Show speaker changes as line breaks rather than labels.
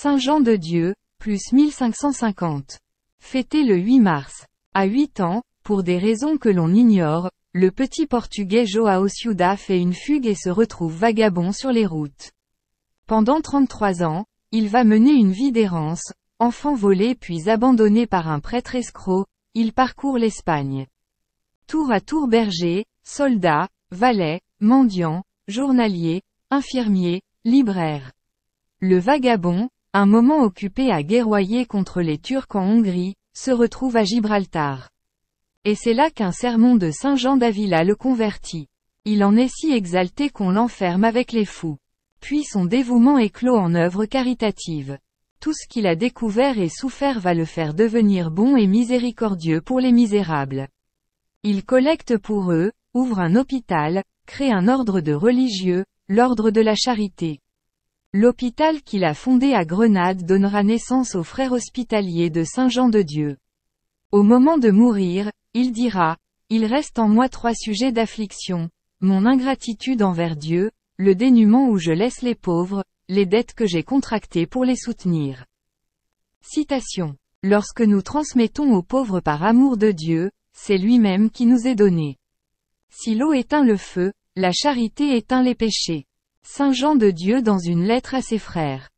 Saint Jean de Dieu, plus 1550. Fêté le 8 mars. À 8 ans, pour des raisons que l'on ignore, le petit portugais Joao Ciuda fait une fugue et se retrouve vagabond sur les routes. Pendant 33 ans, il va mener une vie d'errance, enfant volé puis abandonné par un prêtre escroc, il parcourt l'Espagne. Tour à tour berger, soldat, valet, mendiant, journalier, infirmier, libraire. Le vagabond, un moment occupé à guerroyer contre les Turcs en Hongrie, se retrouve à Gibraltar. Et c'est là qu'un sermon de Saint Jean d'Avila le convertit. Il en est si exalté qu'on l'enferme avec les fous. Puis son dévouement éclot en œuvre caritative. Tout ce qu'il a découvert et souffert va le faire devenir bon et miséricordieux pour les misérables. Il collecte pour eux, ouvre un hôpital, crée un ordre de religieux, l'ordre de la charité. L'hôpital qu'il a fondé à Grenade donnera naissance aux frères hospitaliers de Saint-Jean-de-Dieu. Au moment de mourir, il dira, Il reste en moi trois sujets d'affliction, mon ingratitude envers Dieu, le dénuement où je laisse les pauvres, les dettes que j'ai contractées pour les soutenir. Citation. Lorsque nous transmettons aux pauvres par amour de Dieu, c'est lui-même qui nous est donné. Si l'eau éteint le feu, la charité éteint les péchés. Saint Jean de Dieu dans une lettre à ses frères.